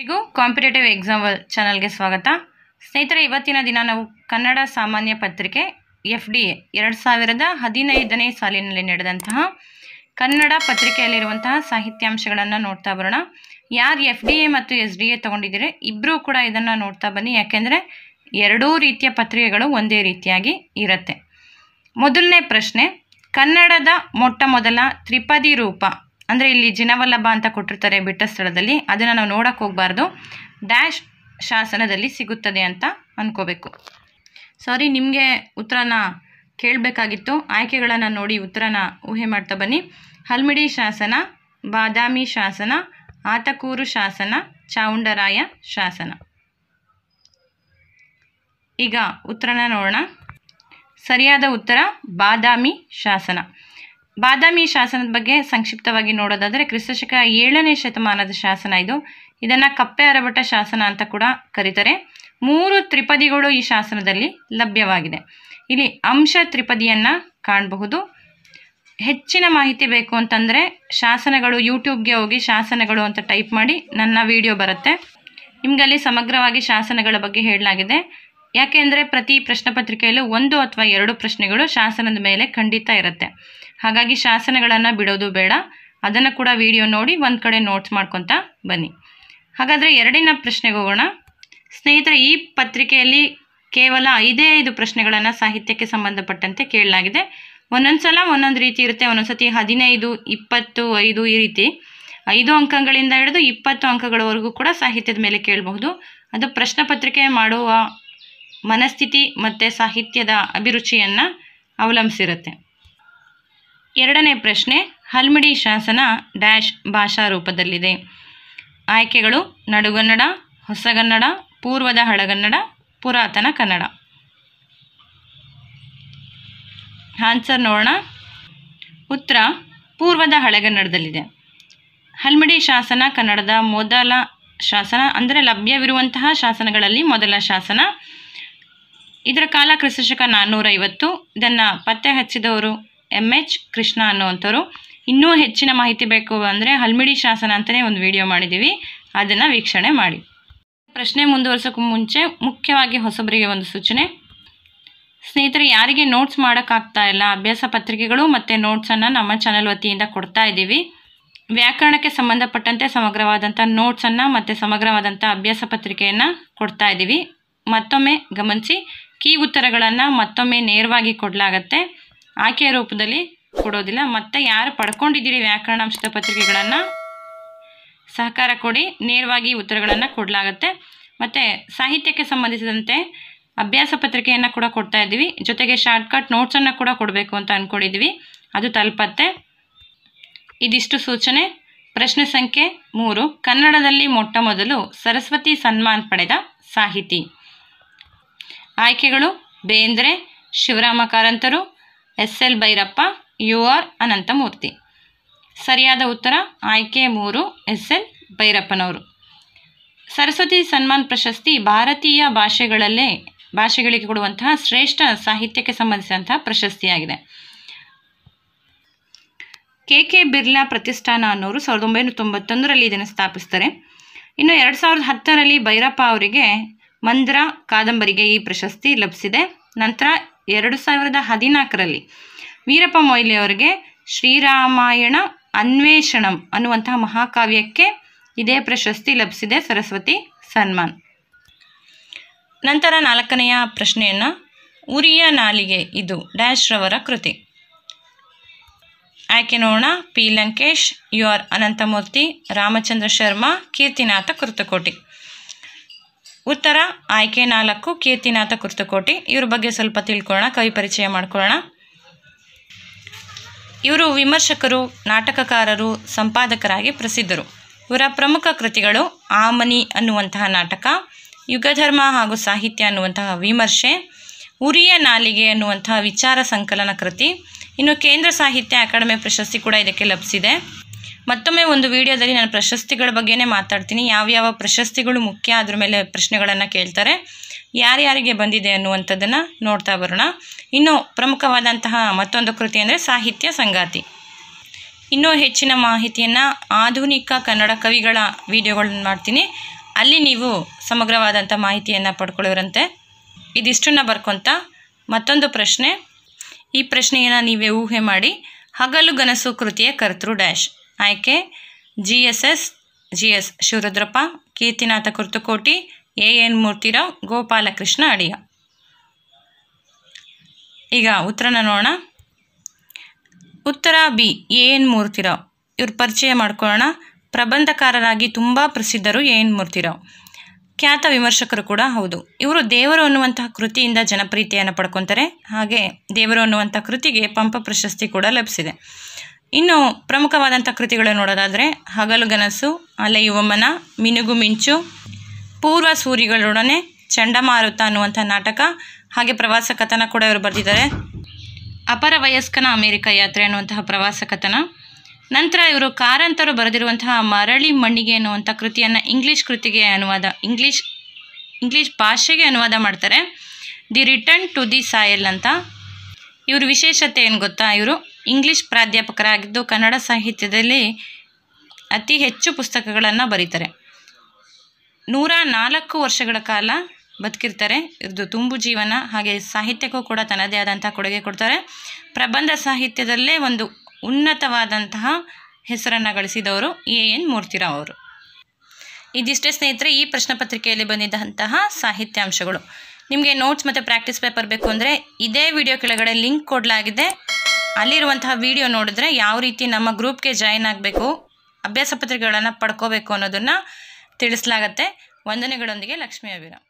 ಎಲ್ರಿಗೂ competitive exam ಚಾನಲ್ಗೆ ಸ್ವಾಗತ ಸ್ನೇಹಿತರೆ ಇವತ್ತಿನ ದಿನ ನಾವು ಕನ್ನಡ ಸಾಮಾನ್ಯ ಪತ್ರಿಕೆ ಎಫ್ ಡಿ ಎ ಎರಡು ಸಾವಿರದ ಹದಿನೈದನೇ ಸಾಲಿನಲ್ಲಿ ನಡೆದಂತಹ ಕನ್ನಡ ಪತ್ರಿಕೆಯಲ್ಲಿರುವಂತಹ ಸಾಹಿತ್ಯಾಂಶಗಳನ್ನು ನೋಡ್ತಾ ಬರೋಣ ಯಾರು ಎಫ್ ಡಿ ಎ ಮತ್ತು ಎಸ್ ಡಿ ಎ ತೊಗೊಂಡಿದ್ದೀರಿ ಇಬ್ಬರೂ ಕೂಡ ಇದನ್ನು ನೋಡ್ತಾ ಬನ್ನಿ ಯಾಕೆಂದರೆ ಎರಡೂ ರೀತಿಯ ಪತ್ರಿಕೆಗಳು ಒಂದೇ ರೀತಿಯಾಗಿ ಇರುತ್ತೆ ಮೊದಲನೇ ಪ್ರಶ್ನೆ ಕನ್ನಡದ ಮೊಟ್ಟ ಮೊದಲ ತ್ರಿಪದಿ ರೂಪ ಅಂದರೆ ಇಲ್ಲಿ ಜಿನವಲ್ಲಭ ಅಂತ ಕೊಟ್ಟಿರ್ತಾರೆ ಬಿಟ್ಟ ಸ್ಥಳದಲ್ಲಿ ಅದನ್ನು ನಾವು ನೋಡೋಕ್ಕೆ ಹೋಗಬಾರ್ದು ಡ್ಯಾಶ್ ಶಾಸನದಲ್ಲಿ ಸಿಗುತ್ತದೆ ಅಂತ ಅಂದ್ಕೋಬೇಕು ಸಾರಿ ನಿಮಗೆ ಉತ್ತರನ ಕೇಳಬೇಕಾಗಿತ್ತು ಆಯ್ಕೆಗಳನ್ನು ನೋಡಿ ಉತ್ತರನ ಊಹೆ ಮಾಡ್ತಾ ಬನ್ನಿ ಹಲ್ಮಿಡಿ ಶಾಸನ ಬಾದಾಮಿ ಶಾಸನ ಆತಕೂರು ಶಾಸನ ಚಾವುಂಡರಾಯ ಶಾಸನ ಈಗ ಉತ್ತರನ ನೋಡೋಣ ಸರಿಯಾದ ಉತ್ತರ ಬಾದಾಮಿ ಶಾಸನ ಬಾದಾಮಿ ಶಾಸನದ ಬಗ್ಗೆ ಸಂಕ್ಷಿಪ್ತವಾಗಿ ನೋಡೋದಾದರೆ ಕ್ರಿಸ್ತಶಕ ಏಳನೇ ಶತಮಾನದ ಶಾಸನ ಇದು ಇದನ್ನು ಕಪ್ಪೆ ಅರಭಟ ಶಾಸನ ಅಂತ ಕೂಡ ಕರೀತಾರೆ ಮೂರು ತ್ರಿಪದಿಗಳು ಈ ಶಾಸನದಲ್ಲಿ ಲಭ್ಯವಾಗಿದೆ ಇಲ್ಲಿ ಅಂಶ ತ್ರಿಪದಿಯನ್ನು ಕಾಣಬಹುದು ಹೆಚ್ಚಿನ ಮಾಹಿತಿ ಬೇಕು ಅಂತಂದರೆ ಶಾಸನಗಳು ಯೂಟ್ಯೂಬ್ಗೆ ಹೋಗಿ ಶಾಸನಗಳು ಅಂತ ಟೈಪ್ ಮಾಡಿ ನನ್ನ ವಿಡಿಯೋ ಬರುತ್ತೆ ನಿಮಗಲ್ಲಿ ಸಮಗ್ರವಾಗಿ ಶಾಸನಗಳ ಬಗ್ಗೆ ಹೇಳಲಾಗಿದೆ ಯಾಕೆ ಅಂದರೆ ಪ್ರತಿ ಪ್ರಶ್ನೆ ಪತ್ರಿಕೆಯಲ್ಲೂ ಒಂದು ಅಥವಾ ಎರಡು ಪ್ರಶ್ನೆಗಳು ಶಾಸನದ ಮೇಲೆ ಖಂಡಿತ ಇರುತ್ತೆ ಹಾಗಾಗಿ ಶಾಸನಗಳನ್ನು ಬಿಡೋದು ಬೇಡ ಅದನ್ನು ಕೂಡ ವಿಡಿಯೋ ನೋಡಿ ಒಂದು ಕಡೆ ನೋಟ್ಸ್ ಮಾಡ್ಕೊತ ಬನ್ನಿ ಹಾಗಾದರೆ ಎರಡನೇ ಪ್ರಶ್ನೆಗೆ ಹೋಗೋಣ ಸ್ನೇಹಿತರೆ ಈ ಪತ್ರಿಕೆಯಲ್ಲಿ ಕೇವಲ ಐದೇ ಐದು ಪ್ರಶ್ನೆಗಳನ್ನು ಸಾಹಿತ್ಯಕ್ಕೆ ಸಂಬಂಧಪಟ್ಟಂತೆ ಕೇಳಲಾಗಿದೆ ಒಂದೊಂದು ಸಲ ಒಂದೊಂದು ರೀತಿ ಇರುತ್ತೆ ಒಂದೊಂದು ಸತಿ ಹದಿನೈದು ಇಪ್ಪತ್ತು ಐದು ಈ ರೀತಿ ಐದು ಅಂಕಗಳಿಂದ ಹಿಡಿದು ಇಪ್ಪತ್ತು ಅಂಕಗಳವರೆಗೂ ಕೂಡ ಸಾಹಿತ್ಯದ ಮೇಲೆ ಕೇಳಬಹುದು ಅದು ಪ್ರಶ್ನೆ ಪತ್ರಿಕೆ ಮಾಡುವ ಮನಸ್ಥಿತಿ ಮತ್ತು ಸಾಹಿತ್ಯದ ಅಭಿರುಚಿಯನ್ನು ಅವಲಂಬಿಸಿರುತ್ತೆ ಎರಡನೇ ಪ್ರಶ್ನೆ ಹಲ್ಮಿಡಿ ಶಾಸನ ಡ್ಯಾಶ್ ಭಾಷಾ ರೂಪದಲ್ಲಿದೆ ಆಯ್ಕೆಗಳು ನಡುಗನ್ನಡ ಹೊಸಗನ್ನಡ ಪೂರ್ವದ ಹಳಗನ್ನಡ ಪುರಾತನ ಕನ್ನಡ ಆನ್ಸರ್ ನೋಡೋಣ ಉತ್ತರ ಪೂರ್ವದ ಹಳೆಗನ್ನಡದಲ್ಲಿದೆ ಹಲ್ಮಿಡಿ ಶಾಸನ ಕನ್ನಡದ ಮೊದಲ ಶಾಸನ ಅಂದರೆ ಲಭ್ಯವಿರುವಂತಹ ಶಾಸನಗಳಲ್ಲಿ ಮೊದಲ ಶಾಸನ ಇದರ ಕಾಲ ಕ್ರಿಸ್ತಶಕ ನಾನ್ನೂರೈವತ್ತು ಇದನ್ನು ಪತ್ತೆ ಹಚ್ಚಿದವರು ಎಮ್ ಎಚ್ ಕೃಷ್ಣ ಅನ್ನುವಂಥವ್ರು ಇನ್ನೂ ಹೆಚ್ಚಿನ ಮಾಹಿತಿ ಬೇಕು ಅಂದರೆ ಹಲ್ಮಿಡಿ ಶಾಸನ ಅಂತಲೇ ಒಂದು ವಿಡಿಯೋ ಮಾಡಿದ್ದೀವಿ ಅದನ್ನು ವೀಕ್ಷಣೆ ಮಾಡಿ ಪ್ರಶ್ನೆ ಮುಂದುವರ್ಸೋಕ್ಕೂ ಮುಂಚೆ ಮುಖ್ಯವಾಗಿ ಹೊಸಬರಿಗೆ ಒಂದು ಸೂಚನೆ ಸ್ನೇಹಿತರೆ ಯಾರಿಗೆ ನೋಟ್ಸ್ ಮಾಡೋಕ್ಕಾಗ್ತಾ ಇಲ್ಲ ಅಭ್ಯಾಸ ಪತ್ರಿಕೆಗಳು ಮತ್ತು ನೋಟ್ಸನ್ನು ನಮ್ಮ ಚಾನಲ್ ವತಿಯಿಂದ ಕೊಡ್ತಾ ಇದ್ದೀವಿ ವ್ಯಾಕರಣಕ್ಕೆ ಸಂಬಂಧಪಟ್ಟಂತೆ ಸಮಗ್ರವಾದಂಥ ನೋಟ್ಸನ್ನು ಮತ್ತು ಸಮಗ್ರವಾದಂಥ ಅಭ್ಯಾಸ ಪತ್ರಿಕೆಯನ್ನು ಕೊಡ್ತಾ ಇದ್ದೀವಿ ಮತ್ತೊಮ್ಮೆ ಗಮನಿಸಿ ಕೀ ಉತ್ತರಗಳನ್ನು ಮತ್ತೊಮ್ಮೆ ನೇರವಾಗಿ ಕೊಡಲಾಗತ್ತೆ ಆಯ್ಕೆಯ ರೂಪದಲ್ಲಿ ಕೊಡೋದಿಲ್ಲ ಮತ್ತು ಯಾರು ಪಡ್ಕೊಂಡಿದ್ದೀರಿ ವ್ಯಾಕರಣಾಂಶದ ಪತ್ರಿಕೆಗಳನ್ನು ಸಹಕಾರ ಕೊಡಿ ನೇರವಾಗಿ ಉತ್ತರಗಳನ್ನು ಕೊಡಲಾಗತ್ತೆ ಮತ್ತು ಸಾಹಿತ್ಯಕ್ಕೆ ಸಂಬಂಧಿಸಿದಂತೆ ಅಭ್ಯಾಸ ಪತ್ರಿಕೆಯನ್ನು ಕೂಡ ಕೊಡ್ತಾ ಇದ್ದೀವಿ ಜೊತೆಗೆ ಶಾರ್ಟ್ಕಟ್ ನೋಟ್ಸನ್ನು ಕೂಡ ಕೊಡಬೇಕು ಅಂತ ಅಂದ್ಕೊಂಡಿದ್ವಿ ಅದು ತಲುಪತ್ತೆ ಇದಿಷ್ಟು ಸೂಚನೆ ಪ್ರಶ್ನೆ ಸಂಖ್ಯೆ ಮೂರು ಕನ್ನಡದಲ್ಲಿ ಮೊಟ್ಟ ಮೊದಲು ಸರಸ್ವತಿ ಸನ್ಮಾನ್ ಪಡೆದ ಸಾಹಿತಿ ಆಯ್ಕೆಗಳು ಬೇಂದ್ರೆ ಶಿವರಾಮ ಕಾರಂತರು S L Bhyrappa U R Ananthamurthy ಸರಿಯಾದ ಉತ್ತರ ಆಯ್ಕೆ ಮೂರು ಎಸ್ ಎಲ್ ಭೈರಪ್ಪನವರು ಸರಸ್ವತಿ ಸನ್ಮಾನ್ ಪ್ರಶಸ್ತಿ ಭಾರತೀಯ ಭಾಷೆಗಳಲ್ಲೇ ಭಾಷೆಗಳಿಗೆ ಕೊಡುವಂತಹ ಶ್ರೇಷ್ಠ ಸಾಹಿತ್ಯಕ್ಕೆ ಸಂಬಂಧಿಸಿದಂತಹ ಪ್ರಶಸ್ತಿಯಾಗಿದೆ ಕೆ ಕೆ ಬಿರ್ಲಾ ಪ್ರತಿಷ್ಠಾನ ಅನ್ನೋರು ಸಾವಿರದ ಒಂಬೈನೂರ ತೊಂಬತ್ತೊಂದರಲ್ಲಿ ಇದನ್ನು ಸ್ಥಾಪಿಸ್ತಾರೆ ಇನ್ನು ಎರಡು ಸಾವಿರದ ಹತ್ತರಲ್ಲಿ ಭೈರಪ್ಪ ಅವರಿಗೆ ಮಂದ್ರ ಕಾದಂಬರಿಗೆ ಈ ಪ್ರಶಸ್ತಿ ಲಭಿಸಿದೆ ನಂತರ ಎರಡು ಸಾವಿರದ ಹದಿನಾಲ್ಕರಲ್ಲಿ ವೀರಪ್ಪ ಮೊಯ್ಲಿ ಅವರಿಗೆ ಶ್ರೀರಾಮಾಯಣ ಅನ್ವೇಷಣಂ ಅನ್ನುವಂತಹ ಮಹಾಕಾವ್ಯಕ್ಕೆ ಇದೇ ಪ್ರಶಸ್ತಿ ಲಭಿಸಿದೆ ಸರಸ್ವತಿ ಸನ್ಮಾನ್ ನಂತರ ನಾಲ್ಕನೆಯ ಪ್ರಶ್ನೆಯನ್ನು ಉರಿಯ ನಾಲಿಗೆ ಇದು ಡ್ಯಾಶ್ ರವರ ಕೃತಿ ಆಯ್ಕೆ ನೋಡೋಣ P Lankesh U R Ananthamurthy Ramachandra Sharma Kirtinath Kurtkoti ಉತ್ತರ ಆಯ್ಕೆ ನಾಲ್ಕು ಕೀರ್ತಿನಾಥ ಕುರ್ತಕೋಟಿ ಇವ್ರ ಬಗ್ಗೆ ಸ್ವಲ್ಪ ತಿಳ್ಕೊಳ್ಳೋಣ ಕವಿ ಪರಿಚಯ ಮಾಡ್ಕೊಳ್ಳೋಣ ಇವರು ವಿಮರ್ಶಕರು ನಾಟಕಕಾರರು ಸಂಪಾದಕರಾಗಿ ಪ್ರಸಿದ್ಧರು ಇವರ ಪ್ರಮುಖ ಕೃತಿಗಳು ಆಮನಿ ಅನ್ನುವಂತಹ ನಾಟಕ ಯುಗಧರ್ಮ ಹಾಗೂ ಸಾಹಿತ್ಯ ಅನ್ನುವಂತಹ ವಿಮರ್ಶೆ ಉರಿಯ ನಾಲಿಗೆ ಅನ್ನುವಂತಹ ವಿಚಾರ ಸಂಕಲನ ಕೃತಿ ಇನ್ನು ಕೇಂದ್ರ ಸಾಹಿತ್ಯ ಅಕಾಡೆಮಿ ಪ್ರಶಸ್ತಿ ಕೂಡ ಇದಕ್ಕೆ ಲಭಿಸಿದೆ ಮತ್ತೊಮ್ಮೆ ಒಂದು ವಿಡಿಯೋದಲ್ಲಿ ನಾನು ಪ್ರಶಸ್ತಿಗಳ ಬಗ್ಗೆನೇ ಮಾತಾಡ್ತೀನಿ ಯಾವ್ಯಾವ ಪ್ರಶಸ್ತಿಗಳು ಮುಖ್ಯ ಅದ್ರ ಮೇಲೆ ಪ್ರಶ್ನೆಗಳನ್ನು ಕೇಳ್ತಾರೆ ಯಾರ್ಯಾರಿಗೆ ಬಂದಿದೆ ಅನ್ನುವಂಥದ್ದನ್ನು ನೋಡ್ತಾ ಬರೋಣ ಇನ್ನು ಪ್ರಮುಖವಾದಂತಹ ಮತ್ತೊಂದು ಕೃತಿ ಅಂದರೆ ಸಾಹಿತ್ಯ ಸಂಗಾತಿ ಇನ್ನೂ ಹೆಚ್ಚಿನ ಮಾಹಿತಿಯನ್ನು ಆಧುನಿಕ ಕನ್ನಡ ಕವಿಗಳ ವಿಡಿಯೋಗಳನ್ನು ಮಾಡ್ತೀನಿ ಅಲ್ಲಿ ನೀವು ಸಮಗ್ರವಾದಂಥ ಮಾಹಿತಿಯನ್ನು ಪಡ್ಕೊಳ್ಳೋರಂತೆ ಇದಿಷ್ಟನ್ನು ಬರ್ಕೊತ ಮತ್ತೊಂದು ಪ್ರಶ್ನೆ ಈ ಪ್ರಶ್ನೆಯನ್ನು ನೀವೇ ಊಹೆ ಮಾಡಿ ಹಗಲು ಗನಸು ಕೃತಿಯ ಕರ್ತೃ ಡ್ಯಾಶ್ ಆಯ್ಕೆ G S S G S Shivarudrappa Kirtinath Kurtkoti A N Murthy Rao Gopalakrishna Adiga ಈಗ ಉತ್ತರನ ನೋಡೋಣ ಉತ್ತರ ಬಿ ಎ ಎನ್ ಮೂರ್ತಿರಾವ್ ಇವ್ರ ಪರಿಚಯ ಮಾಡ್ಕೊಳ್ಳೋಣ ಪ್ರಬಂಧಕಾರರಾಗಿ ತುಂಬ ಪ್ರಸಿದ್ಧರು ಎ ಎನ್ ಮೂರ್ತಿರಾವ್ ಖ್ಯಾತ ವಿಮರ್ಶಕರು ಕೂಡ ಹೌದು ಇವರು ದೇವರು ಅನ್ನುವಂತಹ ಕೃತಿಯಿಂದ ಜನಪ್ರೀತಿಯನ್ನು ಪಡ್ಕೊತಾರೆ ಹಾಗೆ ದೇವರು ಅನ್ನುವಂಥ ಕೃತಿಗೆ ಪಂಪ ಪ್ರಶಸ್ತಿ ಕೂಡ ಲಭಿಸಿದೆ ಇನ್ನು ಪ್ರಮುಖವಾದಂಥ ಕೃತಿಗಳು ನೋಡೋದಾದರೆ ಗನಸು ಅಲೆಯುವ ಮನ ಮಿನುಗು ಮಿಂಚು ಪೂರ್ವ ಸೂರಿಗಳೊಡನೆ ಚಂಡಮಾರುತ ಅನ್ನುವಂಥ ನಾಟಕ ಹಾಗೆ ಪ್ರವಾಸ ಕಥನ ಕೂಡ ಇವರು ಬರೆದಿದ್ದಾರೆ ಅಪರ ವಯಸ್ಕನ ಅಮೇರಿಕ ಯಾತ್ರೆ ಅನ್ನುವಂತಹ ಪ್ರವಾಸ ಕಥನ ನಂತರ ಇವರು ಕಾರಂತರು ಬರೆದಿರುವಂತಹ ಮರಳಿ ಮಣ್ಣಿಗೆ ಅನ್ನುವಂಥ ಕೃತಿಯನ್ನು ಇಂಗ್ಲೀಷ್ ಕೃತಿಗೆ ಅನುವಾದ ಇಂಗ್ಲೀಷ್ ಇಂಗ್ಲೀಷ್ ಭಾಷೆಗೆ ಅನುವಾದ ಮಾಡ್ತಾರೆ the return to the soil ಅಂತ ಇವ್ರ ವಿಶೇಷತೆ ಏನು ಗೊತ್ತಾ ಇವರು ಇಂಗ್ಲಿಷ್ ಪ್ರಾಧ್ಯಾಪಕರಾಗಿದ್ದು ಕನ್ನಡ ಸಾಹಿತ್ಯದಲ್ಲಿ ಅತಿ ಹೆಚ್ಚು ಪುಸ್ತಕಗಳನ್ನು ಬರೀತಾರೆ ನೂರ ನಾಲ್ಕು ವರ್ಷಗಳ ಕಾಲ ಬದುಕಿರ್ತಾರೆ ಇದು ತುಂಬು ಜೀವನ ಹಾಗೆ ಸಾಹಿತ್ಯಕ್ಕೂ ಕೂಡ ತನ್ನದೇ ಆದಂತಹ ಕೊಡುಗೆ ಕೊಡ್ತಾರೆ ಪ್ರಬಂಧ ಸಾಹಿತ್ಯದಲ್ಲೇ ಒಂದು ಉನ್ನತವಾದಂತಹ ಹೆಸರನ್ನು ಗಳಿಸಿದವರು ಎ ಎನ್ ಮೂರ್ತಿರಾವ್ ಅವರು ಇದಿಷ್ಟೇ ಸ್ನೇಹಿತರೆ ಈ ಪ್ರಶ್ನೆ ಪತ್ರಿಕೆಯಲ್ಲಿ ಬಂದಿದ್ದಂತಹ ಸಾಹಿತ್ಯಾಂಶಗಳು ನಿಮಗೆ ನೋಟ್ಸ್ ಮತ್ತು ಪ್ರಾಕ್ಟೀಸ್ ಪೇಪರ್ ಬೇಕು ಅಂದರೆ ಇದೇ ವಿಡಿಯೋ ಕೆಳಗಡೆ ಲಿಂಕ್ ಕೊಡಲಾಗಿದೆ ಅಲ್ಲಿರುವಂತಹ ವಿಡಿಯೋ ನೋಡಿದ್ರೆ ಯಾವ ರೀತಿ ನಮ್ಮ ಗ್ರೂಪ್ಗೆ ಜಾಯಿನ್ ಆಗಬೇಕು ಅಭ್ಯಾಸ ಪತ್ರಿಕೆಗಳನ್ನು ಪಡ್ಕೋಬೇಕು ಅನ್ನೋದನ್ನು ತಿಳಿಸ್ಲಾಗತ್ತೆ ವಂದನೆಗಳೊಂದಿಗೆ ಲಕ್ಷ್ಮೀ ಅಭಿರಾಮ್